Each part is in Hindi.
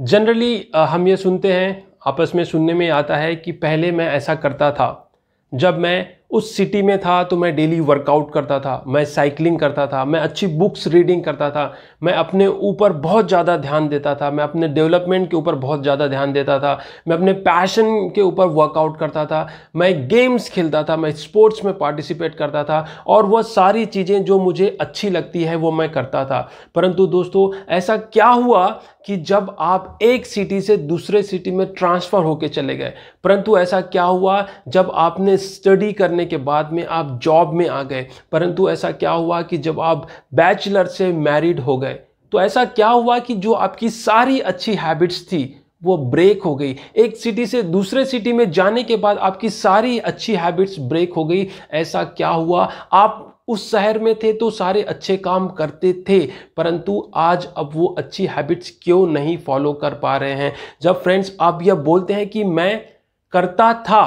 जनरली uh, हम ये सुनते हैं आपस में सुनने में आता है कि पहले मैं ऐसा करता था जब मैं उस सिटी में था तो मैं डेली वर्कआउट करता था मैं साइकिलिंग करता था मैं अच्छी बुक्स रीडिंग करता था मैं अपने ऊपर बहुत ज़्यादा ध्यान देता था मैं अपने डेवलपमेंट के ऊपर बहुत ज़्यादा ध्यान देता था मैं अपने पैशन के ऊपर वर्कआउट करता था मैं गेम्स खेलता था मैं स्पोर्ट्स में पार्टिसिपेट करता था और वह सारी चीज़ें जो मुझे अच्छी लगती है वो मैं करता था परंतु दोस्तों ऐसा क्या हुआ कि जब आप एक सिटी से दूसरे सिटी में ट्रांसफ़र होकर चले गए परंतु ऐसा क्या हुआ जब आपने स्टडी करने करने के बाद में आप जॉब में आ गए परंतु ऐसा क्या हुआ कि जब आप बैचलर से मैरिड हो गए तो ऐसा क्या हुआ कि जो आपकी सारी अच्छी हैबिट्स थी वो ब्रेक हो गई एक सिटी से दूसरे सिटी में जाने के बाद आपकी सारी अच्छी हैबिट्स ब्रेक हो गई ऐसा क्या हुआ आप उस शहर में थे तो सारे अच्छे काम करते थे परंतु आज अब वो अच्छी हैबिट्स क्यों नहीं फॉलो कर पा रहे हैं जब फ्रेंड्स आप यह बोलते हैं कि मैं करता था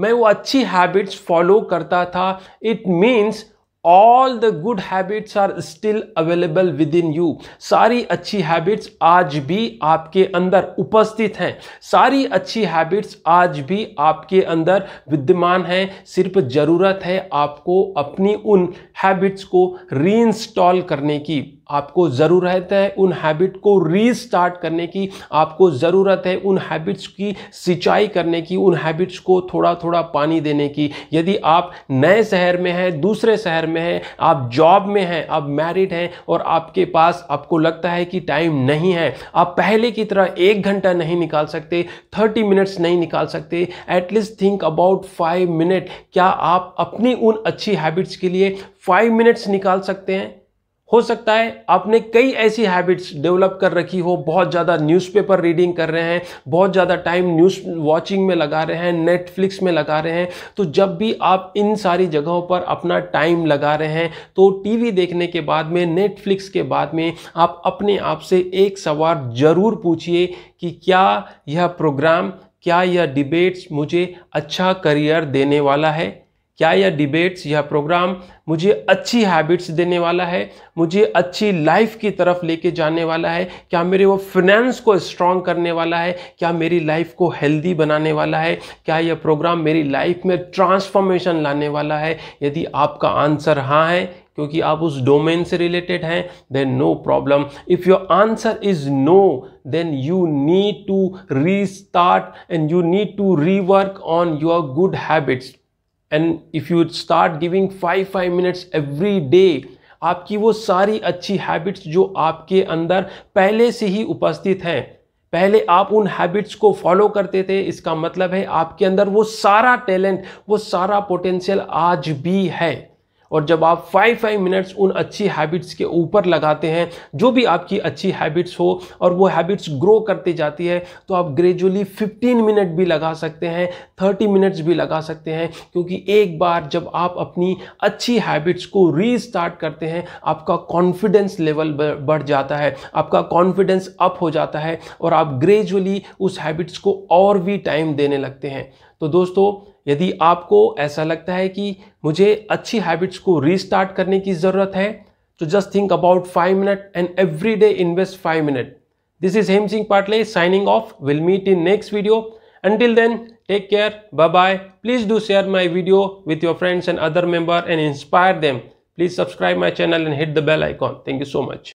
मैं वो अच्छी हैबिट्स फॉलो करता था it means all the good habits are still available with in you सारी अच्छी हैबिट्स आज भी आपके अंदर उपस्थित हैं सारी अच्छी हैबिट्स आज भी आपके अंदर विद्यमान हैं सिर्फ ज़रूरत है आपको अपनी उन हैबिट्स को रीइंस्टॉल करने की आपको ज़रूरत है उन हैबिट को रीस्टार्ट करने की आपको ज़रूरत है उन हैबिट्स की सिंचाई करने की उन हैबिट्स को थोड़ा थोड़ा पानी देने की यदि आप नए शहर में हैं दूसरे शहर में हैं आप जॉब में हैं आप मैरिड हैं और आपके पास आपको लगता है कि टाइम नहीं है आप पहले की तरह एक घंटा नहीं निकाल सकते थर्टी मिनट्स नहीं निकाल सकते at least think about five minute क्या आप अपनी उन अच्छी हैबिट्स के लिए फाइव मिनट्स निकाल सकते हैं हो सकता है आपने कई ऐसी हैबिट्स डेवलप कर रखी हो बहुत ज़्यादा न्यूज़पेपर रीडिंग कर रहे हैं बहुत ज़्यादा टाइम न्यूज़ वॉचिंग में लगा रहे हैं नेटफ्लिक्स में लगा रहे हैं तो जब भी आप इन सारी जगहों पर अपना टाइम लगा रहे हैं तो टीवी देखने के बाद में नेटफ्लिक्स के बाद में आप अपने आप से एक सवाल ज़रूर पूछिए कि क्या यह प्रोग्राम क्या यह डिबेट्स मुझे अच्छा करियर देने वाला है क्या यह डिबेट्स यह प्रोग्राम मुझे अच्छी हैबिट्स देने वाला है मुझे अच्छी लाइफ की तरफ लेके जाने वाला है क्या मेरे वो फिनेंस को स्ट्रांग करने वाला है क्या मेरी लाइफ को हेल्दी बनाने वाला है क्या यह प्रोग्राम मेरी लाइफ में ट्रांसफॉर्मेशन लाने वाला है यदि आपका आंसर हाँ है क्योंकि आप उस डोमेन से रिलेटेड हैं then no problem if your answer is no then you need to restart and you need to rework on your good habits and if you start giving five five minutes every day आपकी वो सारी अच्छी हैबिट्स जो आपके अंदर पहले से ही उपस्थित हैं पहले आप उन हैबिट्स को फॉलो करते थे इसका मतलब है आपके अंदर वो सारा टैलेंट वो सारा पोटेंशियल आज भी है और जब आप फाइव फाइव मिनट्स उन अच्छी हैबिट्स के ऊपर लगाते हैं जो भी आपकी अच्छी हैबिट्स हो और वो हैबिट्स ग्रो करती जाती है तो आप ग्रेजुअली फिफ्टीन मिनट भी लगा सकते हैं थर्टी मिनट्स भी लगा सकते हैं क्योंकि एक बार जब आप अपनी अच्छी हैबिट्स को रीस्टार्ट करते हैं आपका कॉन्फिडेंस लेवल बढ़ जाता है आपका कॉन्फिडेंस अप हो जाता है और आप ग्रेजुअली उस हैबिट्स को और भी टाइम देने लगते हैं तो दोस्तों यदि आपको ऐसा लगता है कि मुझे अच्छी हैबिट्स को रीस्टार्ट करने की ज़रूरत है तो just think about five minute and every day invest five minute this is Hem Singh Patle signing off will meet in next video and till then take care bye bye please do share my video with your friends and other member and inspire them please subscribe my channel and hit the bell icon thank you so much